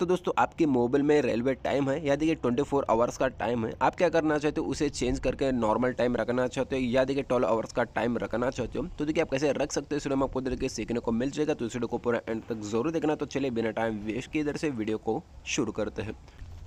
तो दोस्तों आपके मोबाइल में रेलवे टाइम है या देखिए 24 फोर आवर्स का टाइम है आप क्या करना चाहते हो उसे चेंज करके नॉर्मल टाइम रखना चाहते हो या देखिए 12 आवर्स का टाइम रखना चाहते हो तो देखिए आप कैसे रख सकते हो इस में आपको देखिए सीखने को मिल जाएगा तो इस वीडियो को पूरा एंड तक जरूर देखना तो चलिए बिना टाइम वेस्ट की इधर से वीडियो को शुरू करते हैं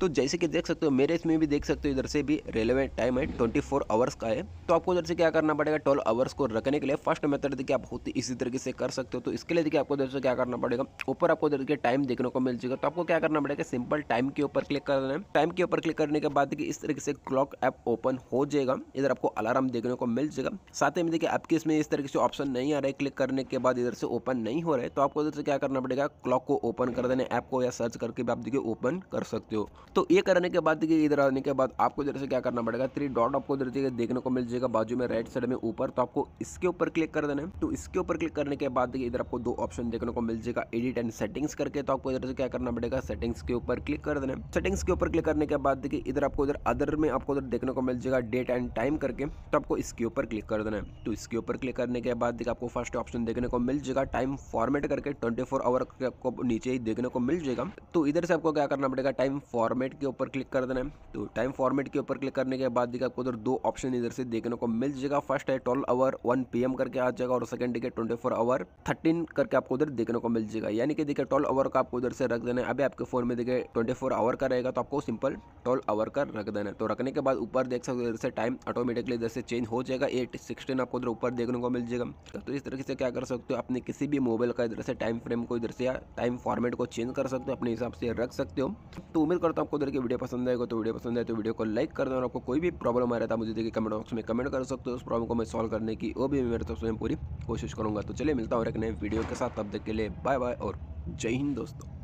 तो जैसे कि देख सकते हो मेरे इसमें भी देख सकते हो इधर से भी रेलिवेंट टाइम है ट्वेंटी फोर आवर्स का है तो आपको इधर से क्या करना पड़ेगा ट्वेल्व आवर्स को रखने के लिए फर्स्ट मेथड देखिए आप बहुत ही इसी तरीके से कर सकते हो तो इसके लिए देखिए आपको इधर से क्या करना पड़ेगा ऊपर आपको इधर के टाइम देखने को मिल जाएगा तो आपको क्या करना पड़ेगा सिंपल टाइम के ऊपर क्लिक करना है टाइम के ऊपर क्लिक करने के बाद देखिए इस तरीके से क्लॉक ऐप ओपन हो जाएगा इधर आपको अलार्म देखने को मिल जाएगा साथ में देखिए आपके इसमें इस तरीके से ऑप्शन नहीं आ रहा है क्लिक करने के बाद इधर से ओपन नहीं हो रहा है तो आपको इधर से क्या करना पड़ेगा क्लॉक को ओपन कर देना ऐप को या सर्च करके भी आप देखिए ओपन कर सकते हो तो ये करने के बाद देखिए इधर आने के बाद आपको इधर से क्या करना पड़ेगा थ्री डॉट आपको इधर देखिए देखने को मिल जाएगा बाजू में राइट साइड में ऊपर तो आपको इसके ऊपर क्लिक कर देना है तो इसके ऊपर क्लिक करने के बाद देखिए इधर आपको दो ऑप्शन देखने को मिल जाएगा एडिट एंड सेटिंग्स करके तो आपको इधर से क्या करना पड़ेगा सेटिंग्स के ऊपर क्लिक कर देना है सेटिंग्स के ऊपर क्लिक करने के बाद देखिए इधर आपको इधर अदर में आपको उधर देखने को मिल जाएगा डेट एंड टाइम करके तो आपको इसके ऊपर क्लिक कर देना है तो इसके ऊपर क्लिक करने के बाद देखिए आपको फर्स्ट ऑप्शन देखने को मिल जाएगा टाइम फॉर्मेट करके ट्वेंटी फोर आवर आपको नीचे ही देखने को मिल जाएगा तो इधर से आपको क्या करना पड़ेगा टाइम फॉर्मेट फॉर्मेट के ऊपर क्लिक कर देना है तो टाइम फॉर्मेट के ऊपर क्लिक करने के बाद देखिए आपको उधर दो ऑप्शन इधर से देखने को मिल जाएगा फर्स्ट है ट्वेल्व आवर वन पी करके आ जाएगा और सेकंड देखिए ट्वेंटी फोर आवर थर्टीन करके आपको उधर देखने को मिल जाएगा यानी कि देखिए ट्वेल्व आवर का आपको उधर से रख देना है अभी आपके फोन में देखिए ट्वेंटी फोर आवर का रहेगा तो आपको सिंपल ट्वेल्व आवर का रख देना है तो रखने के बाद ऊपर देख सकते इधर से टाइम ऑटोमेटिकली इधर से चेंज हो जाएगा एट सिक्सटीन आपको उधर ऊपर देखने को मिल जाएगा तो इस तरीके से क्या कर सकते हो अपने किसी भी मोबाइल का इधर से टाइम फ्रेम को इधर से या टाइम फॉर्मेट को चेंज कर सकते हो अपने हिसाब से रख सकते हो तो उम्मीद करता हूँ आपको उधर की वीडियो पसंद आएगा तो वीडियो पसंद आए तो वीडियो को लाइक कर देना और आपको कोई भी प्रॉब्लम आ रहा था तो मुझे देखिए कमेंट बॉक्स में कमेंट कर सकते हो उस प्रॉब्लम को मैं सॉल्व करने की वो भी मेरे तरफ से पूरी कोशिश करूँगा तो चलिए मिलता हूँ और एक नए वीडियो के साथ तब तक के लिए बाय बाय और जय हिंद दोस्तों